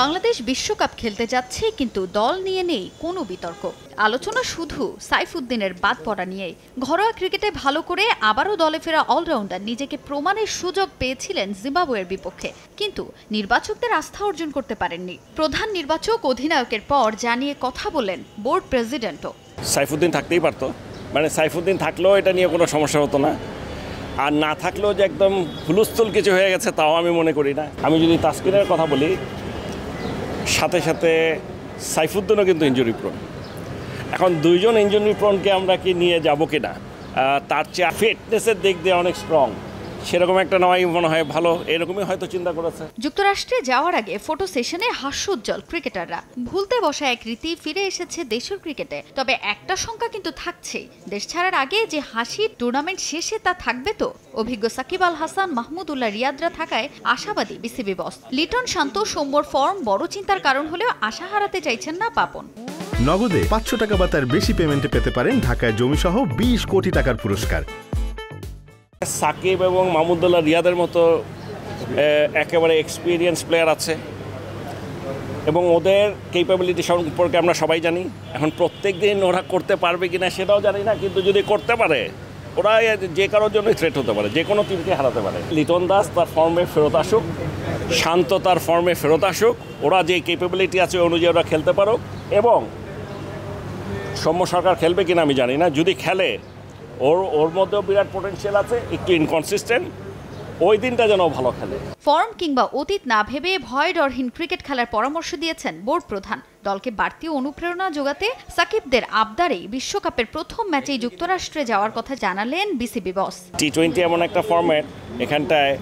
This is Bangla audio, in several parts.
বাংলাদেশ বিশ্বকাপ খেলতে যাচ্ছে কিন্তু দল নিয়ে নেই কোনো বিতর্ক আলোচনা শুধু সাইফুদ্দিনের বাদ পড়া নিয়ে ঘরোয়া ক্রিকেটে ভালো করে আবারও দলে ফেরা অলরাউন্ডার নিজেকে প্রমাণের সুযোগ পেয়েছিলেন জিম্বাবুয়ের বিপক্ষে কিন্তু নির্বাচকদের আস্থা অর্জন করতে পারেননি প্রধান নির্বাচক অধিনায়কের পর জানিয়ে কথা বলেন বোর্ড প্রেসিডেন্টও সাইফুদ্দিন থাকতেই পারত মানে সাইফুদ্দিন থাকলেও এটা নিয়ে কোনো সমস্যা হতো না আর না থাকলেও যে একদম হুলস্থুল কিছু হয়ে গেছে তাও আমি মনে করি না আমি যদি তাসকিনের কথা বলি সাথে সাথে সাইফুদ্দিনও কিন্তু ইঞ্জুরি প্রোন এখন দুইজন ইঞ্জুরি প্রোনকে আমরা কি নিয়ে যাবো কিনা তার চেয়ে ফিটনেসের দিক দিয়ে অনেক স্ট্রং সেরকম একটা নেওয়াই মনে হয় ভালো এরকমই হয়তো চিন্তা করেছে যুক্তরাষ্ট্রে যাওয়ার আগে ফটো সেশনে হাস্যোজ্জ্বল ক্রিকেটাররা ভুলতে বসা এক রীতি ফিরে এসেছে দেশের ক্রিকেটে তবে একটা সংখ্যা কিন্তু থাকছে দেশ ছাড়ার আগে যে হাসি টুর্নামেন্ট শেষে তা থাকবে তো অভিজ্ঞ সাকিব আল হাসান মাহমুদুল্লাহ রিয়াদরা থাকায় আশাবাদী বিসিবি বস লিটন শান্ত সোমবার ফর্ম বড় চিন্তার কারণ হলেও আশা হারাতে চাইছেন না পাপন নগদে পাঁচশো টাকা বা তার বেশি পেমেন্টে পেতে পারেন ঢাকায় জমি সহ বিশ কোটি টাকার পুরস্কার সাকিব এবং মাহমুদুল্লাহ রিয়াদের মতো একেবারে এক্সপিরিয়েন্স প্লেয়ার আছে এবং ওদের ক্যাপাবিলিটি সম্পর্কে আমরা সবাই জানি এখন প্রত্যেক দিন ওরা করতে পারবে কি না সেটাও জানি না কিন্তু যদি করতে পারে ওরা যে কারোর জন্য থ্রেট হতে পারে যে কোনো টিমকে হারাতে পারে লিটন দাস তার ফর্মে ফেরত আসুক শান্ত তার ফর্মে ফেরত আসুক ওরা যে ক্যাপাবিলিটি আছে অনুযায়ী ওরা খেলতে পারুক এবং সৌম্য সরকার খেলবে কিনা আমি জানি না যদি খেলে ওর ওর মধ্যেও বিরাট পটেন্সিয়াল আছে একটু ইনকনসিস্টেন্ট ওই দিনটা যেন ভালো খেলে ফর্ম কিংবা অতীত না ভেবে ভয় ডরহীন ক্রিকেট খেলার পরামর্শ দিয়েছেন বোর্ড প্রধান দলকে বাড়তি অনুপ্রেরণা যোগাতে সাকিবদের আবদারেই বিশ্বকাপের প্রথম ম্যাচেই যুক্তরাষ্ট্রে যাওয়ার কথা জানালেন বিসিবি বস টি টোয়েন্টি এমন একটা ফর্ম্যাট এখানটায়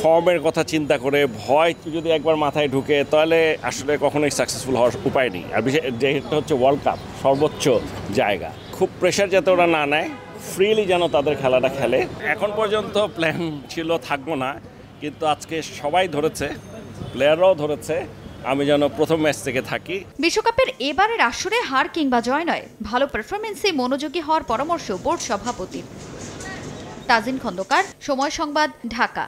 ফর্মের কথা চিন্তা করে ভয় যদি একবার মাথায় ঢুকে তাহলে আসলে কখনোই সাকসেসফুল হওয়ার উপায় নেই আর বিশেষ যেটা হচ্ছে ওয়ার্ল্ড কাপ সর্বোচ্চ জায়গা খুব প্রেশার যাতে ওরা না নেয় ফ্রিলি যেন তাদের খেলাটা খেলে এখন পর্যন্ত প্ল্যান ছিল থাকবো না কিন্তু আজকে সবাই ধরেছে প্লেয়াররাও ধরেছে আমি যেন প্রথম ম্যাচ থেকে থাকি বিশ্বকাপের এবারের আসরে হার কিংবা জয় নয় ভালো পারফরমেন্সে মনোযোগী হওয়ার পরামর্শ বোর্ড সভাপতির তাজিন খন্দকার সময় সংবাদ ঢাকা